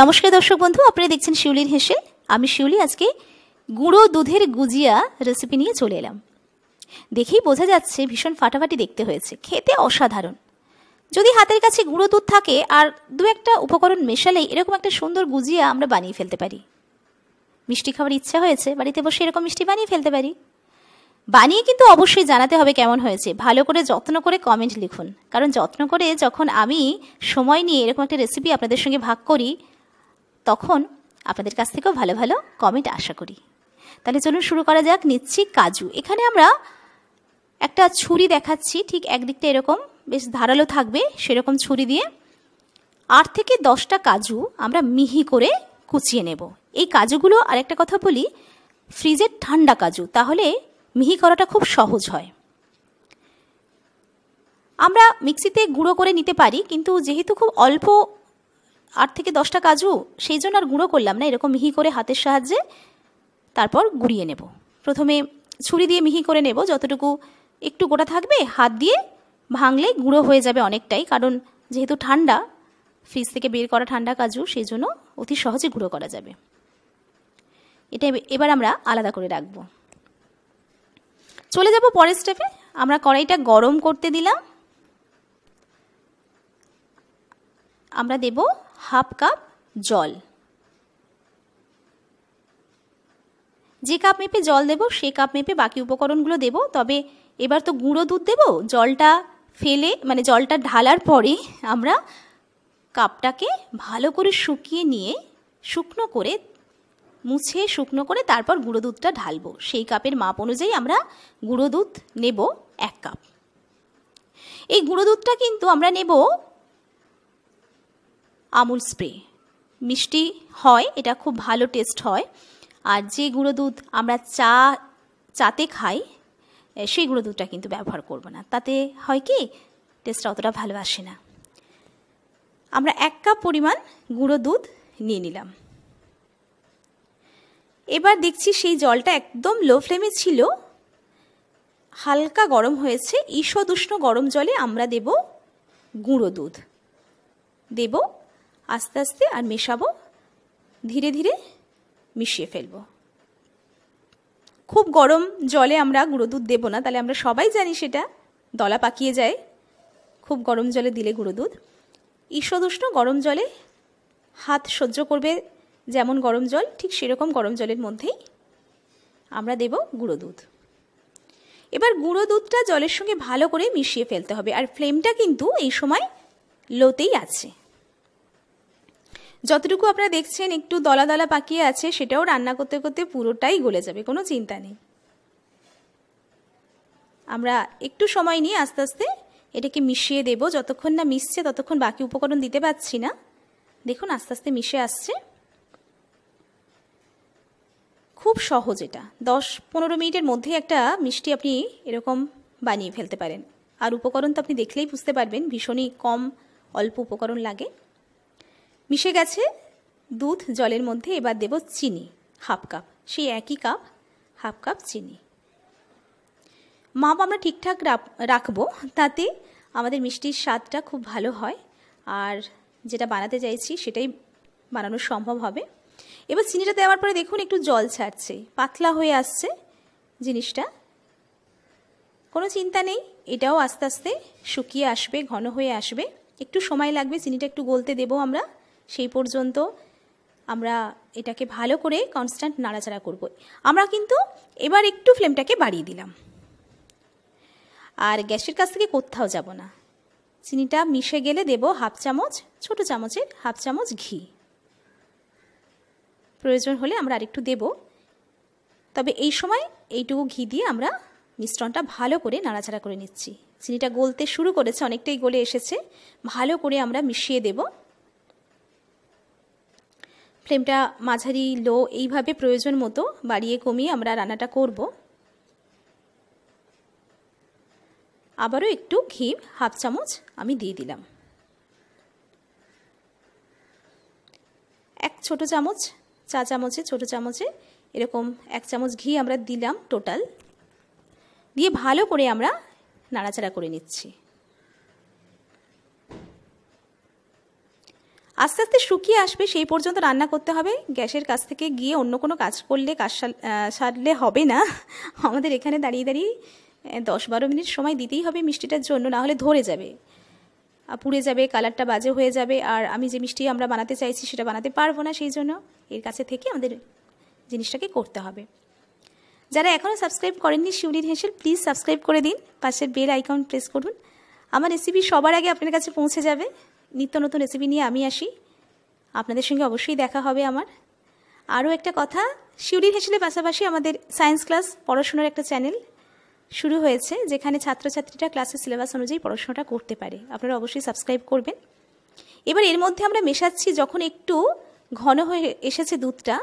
নমস্কার দর্শক বন্ধু আপনারা দেখছেন শিউলির হেসে আমি শিউলি আজকে গুঁড়ো দুধের গুজিয়া রেসিপি নিয়ে চলে এলাম দেখেই বোঝা যাচ্ছে ভীষণ ফাটাফাটি দেখতে হয়েছে খেতে অসাধারণ যদি হাতের কাছে গুঁড়ো দুধ থাকে আর দু একটা উপকরণ মেশালেই এরকম একটা সুন্দর গুজিয়া আমরা বানিয়ে ফেলতে পারি মিষ্টি খাওয়ার ইচ্ছা হয়েছে বাড়িতে বসে এরকম মিষ্টি বানিয়ে ফেলতে পারি বানিয়ে কিন্তু অবশ্যই জানাতে হবে কেমন হয়েছে ভালো করে যত্ন করে কমেন্ট লিখুন কারণ যত্ন করে যখন আমি সময় নিয়ে এরকম একটা রেসিপি আপনাদের সঙ্গে ভাগ করি তখন আপনাদের কাছ থেকেও ভালো ভালো কমেন্ট আশা করি তাহলে চলুন শুরু করা যাক নিচ্ছি কাজু এখানে আমরা একটা ছুরি দেখাচ্ছি ঠিক একদিকটা এরকম বেশ ধারালো থাকবে সেরকম ছুরি দিয়ে আট থেকে দশটা কাজু আমরা মিহি করে কুচিয়ে নেব এই কাজুগুলো আরেকটা কথা বলি ফ্রিজের ঠান্ডা কাজু তাহলে মিহি করাটা খুব সহজ হয় আমরা মিক্সিতে গুঁড়ো করে নিতে পারি কিন্তু যেহেতু খুব অল্প আট থেকে দশটা কাজু সেই জন্য আর গুঁড়ো করলাম না এরকম মিহি করে হাতের সাহায্যে তারপর গুঁড়িয়ে নেব প্রথমে ছুরি দিয়ে মিহি করে নেব যতটুকু একটু গোটা থাকবে হাত দিয়ে ভাঙলে গুঁড়ো হয়ে যাবে অনেকটাই কারণ যেহেতু ঠান্ডা ফ্রিজ থেকে বের করা ঠান্ডা কাজু সেই জন্য অতি সহজে গুঁড়ো করা যাবে এটা এবার আমরা আলাদা করে রাখবো চলে যাব পরের স্টেপে আমরা কড়াইটা গরম করতে দিলাম আমরা দেব হাফ কাপ জল যে কাপ মেপে জল দেব সে কাপ মেপে বাকি উপকরণগুলো দেব তবে এবার তো গুঁড়ো দুধ দেব জলটা ফেলে মানে জলটা ঢালার পরে আমরা কাপটাকে ভালো করে শুকিয়ে নিয়ে শুকনো করে মুছে শুকনো করে তারপর গুঁড়ো দুধটা ঢালবো সেই কাপের মাপ অনুযায়ী আমরা গুঁড়ো দুধ নেব এক কাপ এই গুঁড়ো দুধটা কিন্তু আমরা নেব আমুল স্প্রে মিষ্টি হয় এটা খুব ভালো টেস্ট হয় আর যে গুঁড়ো দুধ আমরা চা চাতে খাই সেই গুঁড়ো দুধটা কিন্তু ব্যবহার করব না তাতে হয় কি টেস্টটা অতটা ভালো আসে না আমরা এক কাপ পরিমাণ গুঁড়ো দুধ নিয়ে নিলাম এবার দেখছি সেই জলটা একদম লো ফ্লেমে ছিল হালকা গরম হয়েছে ঈষদ উষ্ণ গরম জলে আমরা দেব গুঁড়ো দুধ দেব আস্তে আস্তে আর মেশাবো ধীরে ধীরে মিশিয়ে ফেলব খুব গরম জলে আমরা গুঁড়ো দুধ দেবো না তাহলে আমরা সবাই জানি সেটা দলা পাকিয়ে যায় খুব গরম জলে দিলে গুঁড়ো দুধ ঈষদুষ্ণ গরম জলে হাত সহ্য করবে যেমন গরম জল ঠিক সেরকম গরম জলের মধ্যেই আমরা দেব গুঁড়ো দুধ এবার গুঁড়ো দুধটা জলের সঙ্গে ভালো করে মিশিয়ে ফেলতে হবে আর ফ্লেমটা কিন্তু এই সময় লোতেই আছে যতটুকু আপনারা দেখছেন একটু দলা দলা পাকিয়ে আছে সেটাও রান্না করতে করতে পুরোটাই গলে যাবে কোনো চিন্তা নেই আমরা একটু সময় নিয়ে আস্তে আস্তে এটাকে মিশিয়ে দেব যতক্ষণ না মিশছে ততক্ষণ বাকি উপকরণ দিতে পারছি না দেখুন আস্তে আস্তে মিশে আসছে খুব সহজ এটা দশ পনেরো মিনিটের মধ্যে একটা মিষ্টি আপনি এরকম বানিয়ে ফেলতে পারেন আর উপকরণ তো আপনি দেখলেই বুঝতে পারবেন ভীষণই কম অল্প উপকরণ লাগে মিশে গেছে দুধ জলের মধ্যে এবার দেব চিনি হাফ কাপ সেই একই কাপ হাফ কাপ চিনি মাপ আমরা ঠিকঠাক রাখবো তাতে আমাদের মিষ্টির স্বাদটা খুব ভালো হয় আর যেটা বানাতে চাইছি সেটাই বানানো সম্ভব হবে এবার চিনিটা দেওয়ার পরে দেখুন একটু জল ছাড়ছে পাতলা হয়ে আসছে জিনিসটা কোনো চিন্তা নেই এটাও আস্তে আস্তে শুকিয়ে আসবে ঘন হয়ে আসবে একটু সময় লাগবে চিনিটা একটু গলতে দেবো আমরা সেই পর্যন্ত আমরা এটাকে ভালো করে কনস্ট্যান্ট নাড়াচাড়া করব আমরা কিন্তু এবার একটু ফ্লেমটাকে বাড়িয়ে দিলাম আর গ্যাসের কাছ থেকে কোথাও যাব না চিনিটা মিশে গেলে দেব হাফ চামচ ছোট চামচের হাফ চামচ ঘি প্রয়োজন হলে আমরা আরেকটু দেব তবে এই সময় এইটুকু ঘি দিয়ে আমরা মিশ্রণটা ভালো করে নাড়াচাড়া করে নিচ্ছি চিনিটা গলতে শুরু করেছে অনেকটাই গলে এসেছে ভালো করে আমরা মিশিয়ে দেবো ফ্লেমটা মাঝারি লো এইভাবে প্রয়োজন মতো বাড়িয়ে কমিয়ে আমরা রান্নাটা করব আবারও একটু ঘি হাফ চামচ আমি দিয়ে দিলাম এক ছোট চামচ চা চামচে ছোট চামচে এরকম এক চামচ ঘি আমরা দিলাম টোটাল দিয়ে ভালো করে আমরা নাড়াচাড়া করে নিচ্ছি আস্তে আস্তে শুকিয়ে আসবে সেই পর্যন্ত রান্না করতে হবে গ্যাসের কাছ থেকে গিয়ে অন্য কোনো কাজ করলে কাজ সারলে হবে না আমাদের এখানে দাঁড়িয়ে দাঁড়িয়ে দশ বারো মিনিট সময় দিতেই হবে মিষ্টিটার জন্য না হলে ধরে যাবে পুড়ে যাবে কালারটা বাজে হয়ে যাবে আর আমি যে মিষ্টি আমরা বানাতে চাইছি সেটা বানাতে পারবো না সেই জন্য এর কাছে থেকে আমাদের জিনিসটাকে করতে হবে যারা এখনও সাবস্ক্রাইব করেননি শিউরির হেসেল প্লিজ সাবস্ক্রাইব করে দিন পাশের বেল আইকন প্রেস করুন আমার রেসিপি সবার আগে আপনার কাছে পৌঁছে যাবে নিত্য নতুন রেসিপি নিয়ে আমি আসি আপনাদের সঙ্গে অবশ্যই দেখা হবে আমার আরও একটা কথা শিউরির হেসেলের পাশাপাশি আমাদের সায়েন্স ক্লাস পড়াশোনার একটা চ্যানেল শুরু হয়েছে যেখানে ছাত্রছাত্রীরা ক্লাসের সিলেবাস অনুযায়ী পড়াশোনাটা করতে পারে আপনারা অবশ্যই সাবস্ক্রাইব করবেন এবার এর মধ্যে আমরা মেশাচ্ছি যখন একটু ঘন হয়ে এসেছে দুধটা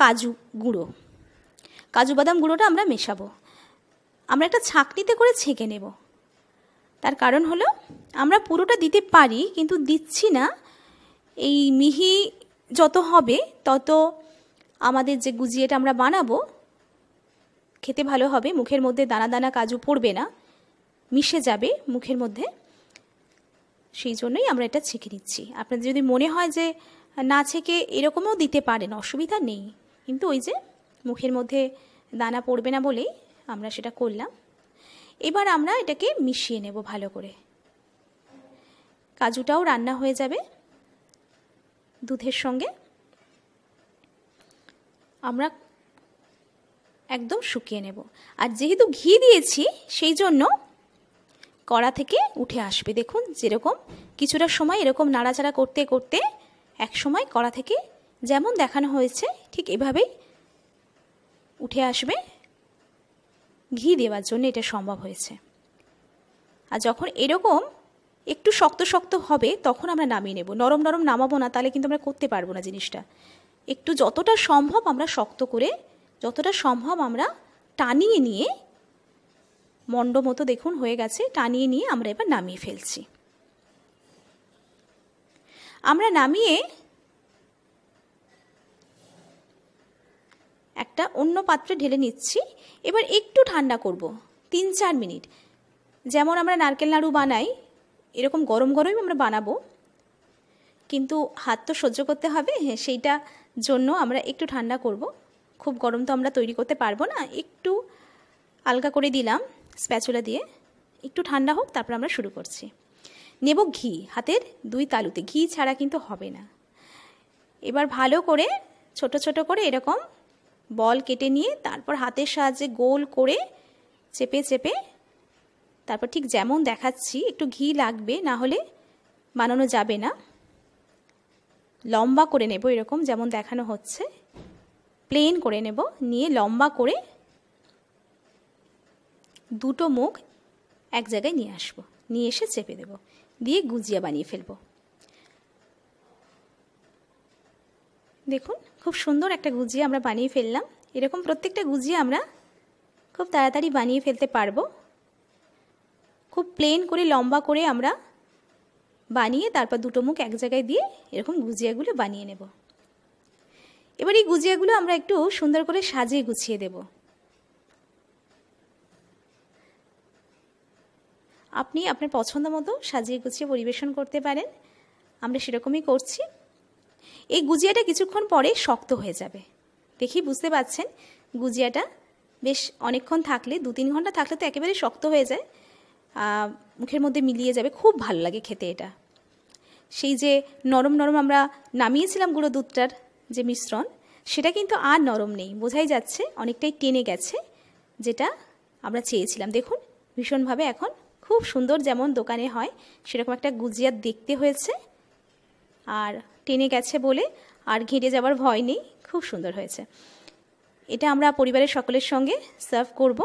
কাজু গুঁড়ো কাজু বাদাম গুঁড়োটা আমরা মেশাবো আমরা একটা ছাঁকনিতে করে ছেঁকে নেবো তার কারণ হলো আমরা পুরোটা দিতে পারি কিন্তু দিচ্ছি না এই মিহি যত হবে তত আমাদের যে গুজিয়েটা আমরা বানাবো খেতে ভালো হবে মুখের মধ্যে দানা দানা কাজু পড়বে না মিশে যাবে মুখের মধ্যে সেই জন্যই আমরা এটা ছেঁকে নিচ্ছি আপনাদের যদি মনে হয় যে না ছেঁকে এরকমও দিতে পারেন অসুবিধা নেই কিন্তু ওই যে মুখের মধ্যে দানা পড়বে না বলেই আমরা সেটা করলাম এবার আমরা এটাকে মিশিয়ে নেব ভালো করে কাজুটাও রান্না হয়ে যাবে দুধের সঙ্গে আমরা একদম শুকিয়ে নেব আর যেহেতু ঘি দিয়েছি সেই জন্য কড়া থেকে উঠে আসবে দেখুন যেরকম কিছুটা সময় এরকম নাড়াচাড়া করতে করতে এক সময় কড়া থেকে যেমন দেখানো হয়েছে ঠিক এভাবেই উঠে আসবে ঘি দেওয়ার জন্য এটা সম্ভব হয়েছে আর যখন এরকম একটু শক্ত শক্ত হবে তখন আমরা নামিয়ে নেব নরম নরম নামাবো না তাহলে কিন্তু আমরা করতে পারবো না জিনিসটা একটু যতটা সম্ভব আমরা শক্ত করে যতটা সম্ভব আমরা টানিয়ে নিয়ে মন্ড মতো দেখুন হয়ে গেছে টানিয়ে নিয়ে আমরা এবার নামিয়ে ফেলছি আমরা নামিয়ে একটা অন্য পাত্রে ঢেলে নিচ্ছি এবার একটু ঠান্ডা করব তিন চার মিনিট যেমন আমরা নারকেল নাড়ু বানাই এরকম গরম গরমই আমরা বানাবো কিন্তু হাত তো সহ্য করতে হবে সেইটা জন্য আমরা একটু ঠান্ডা করব খুব গরম তো আমরা তৈরি করতে পারবো না একটু আলগা করে দিলাম স্প্যাচুলা দিয়ে একটু ঠান্ডা হোক তারপর আমরা শুরু করছি নেব ঘি হাতের দুই তালুতে ঘি ছাড়া কিন্তু হবে না এবার ভালো করে ছোট ছোট করে এরকম বল কেটে নিয়ে তারপর হাতের সাহায্যে গোল করে চেপে চেপে তারপর ঠিক যেমন দেখাচ্ছি একটু ঘি লাগবে না হলে বানানো যাবে না লম্বা করে নেব এরকম যেমন দেখানো হচ্ছে প্লেন করে নেব নিয়ে লম্বা করে দুটো মুখ এক জায়গায় নিয়ে আসবো নিয়ে এসে চেপে দেব দিয়ে গুজিয়া বানিয়ে ফেলবো দেখুন খুব সুন্দর একটা গুজিয়া আমরা বানিয়ে ফেললাম এরকম প্রত্যেকটা গুজিয়া আমরা খুব তাড়াতাড়ি বানিয়ে ফেলতে পারবো খুব প্লেন করে লম্বা করে আমরা বানিয়ে তারপর দুটো মুখ এক জায়গায় দিয়ে এরকম গুজিয়াগুলো বানিয়ে নেব এবার এই গুজিয়াগুলো আমরা একটু সুন্দর করে সাজিয়ে গুছিয়ে দেব আপনি আপনার পছন্দ মতো সাজিয়ে গুছিয়ে পরিবেশন করতে পারেন আমরা সেরকমই করছি এই গুজিয়াটা কিছুক্ষণ পরে শক্ত হয়ে যাবে দেখি বুঝতে পাচ্ছেন গুজিয়াটা বেশ অনেকক্ষণ থাকলে দু তিন ঘন্টা থাকলে তো একেবারে শক্ত হয়ে যায় মুখের মধ্যে মিলিয়ে যাবে খুব ভালো লাগে খেতে এটা সেই যে নরম নরম আমরা নামিয়েছিলাম গুঁড়ো দুধটার যে মিশ্রণ সেটা কিন্তু আর নরম নেই বোঝাই যাচ্ছে অনেকটাই টেনে গেছে যেটা আমরা চেয়েছিলাম দেখুন ভীষণভাবে এখন খুব সুন্দর যেমন দোকানে হয় সেরকম একটা গুজিয়া দেখতে হয়েছে আর টেনে গেছে বলে আর ঘেঁটে যাওয়ার ভয় নেই খুব সুন্দর হয়েছে এটা আমরা পরিবারের সকলের সঙ্গে সার্ভ করব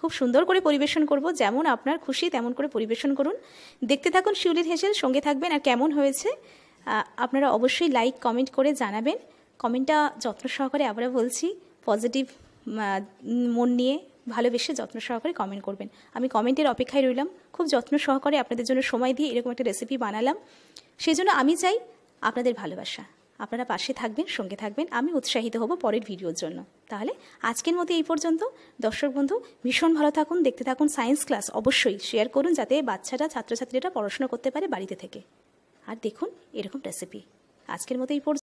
খুব সুন্দর করে পরিবেশন করব যেমন আপনার খুশি তেমন করে পরিবেশন করুন দেখতে থাকুন শিউলির হেসেল সঙ্গে থাকবেন আর কেমন হয়েছে আপনারা অবশ্যই লাইক কমেন্ট করে জানাবেন কমেন্টটা যত্ন সহকারে আবার বলছি পজিটিভ মন নিয়ে ভালোবেসে যত্ন সহকারে কমেন্ট করবেন আমি কমেন্টের অপেক্ষায় রইলাম খুব যত্ন সহকারে আপনাদের জন্য সময় দিয়ে এরকম একটা রেসিপি বানালাম সেই জন্য আমি চাই আপনাদের ভালোবাসা আপনারা পাশে থাকবেন সঙ্গে থাকবেন আমি উৎসাহিত হব পরের ভিডিওর জন্য তাহলে আজকের মতো এই পর্যন্ত দর্শক বন্ধু ভীষণ ভালো থাকুন দেখতে থাকুন সায়েন্স ক্লাস অবশ্যই শেয়ার করুন যাতে বাচ্চারা ছাত্রছাত্রীরা পড়াশোনা করতে পারে বাড়িতে থেকে আর দেখুন এরকম রেসিপি আজকের মতো এই পর্যন্ত